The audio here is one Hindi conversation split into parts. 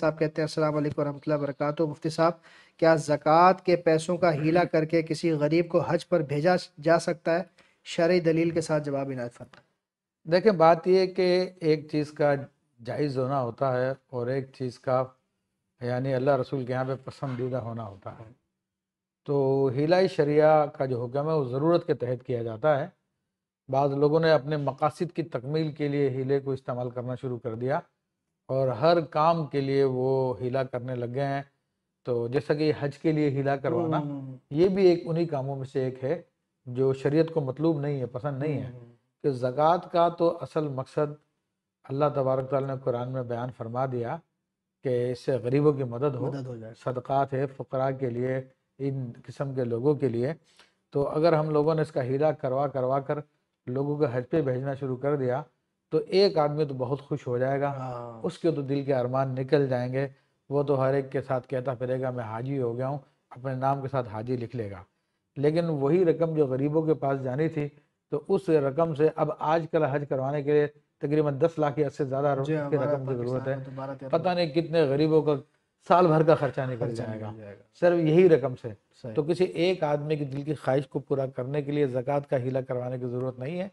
साहब कहते हैं असल वालेकुम वरक मुफ्ती साहब क्या ज़क़़त के पैसों का हीला करके किसी गरीब को हज पर भेजा जा सकता है शर्य दलील के साथ जवाब इनायत फरमा देखें बात यह कि एक चीज़ का जायज़ होना होता है और एक चीज़ का यानी अल्लाह रसूल के यहाँ पे पसंदीदा होना होता है तो हिलाई शरिया का जो हुक्म है वो ज़रूरत के तहत किया जाता है बाद लोगों ने अपने मकासद की तकमील के लिए हीले को इस्तेमाल करना शुरू कर दिया और हर काम के लिए वो हीला करने लग गए हैं तो जैसा कि हज के लिए हीला करवाना हम्म, हम्म, हम्म। ये भी एक उन्हीं कामों में से एक है जो शरीयत को मतलूब नहीं है पसंद नहीं है कि ज़क़़त का तो असल मकसद अल्लाह तबारक ने कुरान में बयान फरमा दिया कि इससे गरीबों की मदद हो, हो सदक़ात है फ़करा के लिए इन किस्म के लोगों के लिए तो अगर हम लोगों ने इसका हीला करवा करवा कर लोगों को हज पे भेजना शुरू कर दिया तो एक आदमी तो बहुत खुश हो जाएगा हाँ। उसके तो दिल के अरमान निकल जाएंगे वो तो हर एक के साथ कहता फिरेगा मैं हाजी हो गया हूँ अपने नाम के साथ हाजी लिख लेगा लेकिन वही रकम जो गरीबों के पास जानी थी तो उस रकम से अब आज कल हज करवाने के लिए तकरीबन दस लाख या से ज़्यादा की रकम की ज़रूरत है पता नहीं कितने गरीबों का साल भर का खर्चा निकल जाएगा सिर्फ यही रकम से तो किसी एक आदमी के दिल की ख्वाहिश को पूरा करने के लिए जक़ात का हीला करवाने की ज़रूरत नहीं है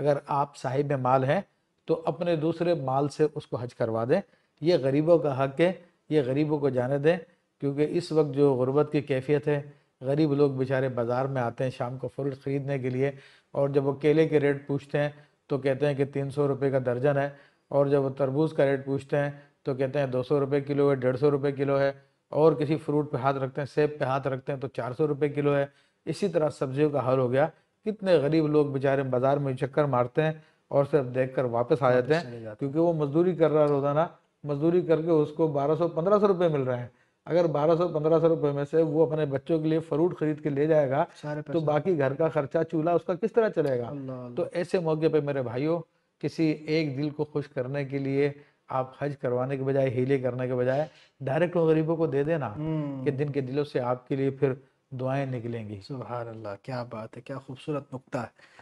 अगर आप साहिब माल हैं तो अपने दूसरे माल से उसको हज करवा दें ये गरीबों का हक है ये गरीबों को जाने दें क्योंकि इस वक्त जो गुर्बत की कैफियत है गरीब लोग बेचारे बाज़ार में आते हैं शाम को फ्रूट ख़रीदने के लिए और जब वो केले के रेट पूछते हैं तो कहते हैं कि तीन सौ रुपये का दर्जन है और जब वो तरबूज का रेट पूछते हैं तो कहते हैं दो सौ रुपये किलो है डेढ़ सौ रुपये किलो है और किसी फ्रूट पर हाथ रखते हैं सेब पे हाथ रखते हैं तो चार सौ रुपये किलो है इसी तरह सब्जियों का हल हो गया कितने गरीब लोग बेचारे बाज़ार में चक्कर मारते हैं और सिर्फ देख कर वापस आ जाते हैं क्योंकि वो मजदूरी कर रहा है रोजाना मजदूरी करके उसको बारह सौ पंद्रह सौ रुपये मिल रहे हैं अगर बारह सौ पंद्रह सौ रुपये में से वो अपने बच्चों के लिए फ्रूट खरीद के ले जाएगा तो बाकी घर का खर्चा चूल्हा उसका किस तरह चलेगा तो ऐसे मौके पर मेरे भाइयों किसी एक दिल को खुश करने के लिए आप हज करवाने के बजाय हीले करने के बजाय डायरेक्ट वो गरीबों को दे देना हम्म। कि दिन के दिलों से आपके लिए फिर दुआएं निकलेंगी सुबह अल्लाह क्या बात है क्या खूबसूरत नुकता है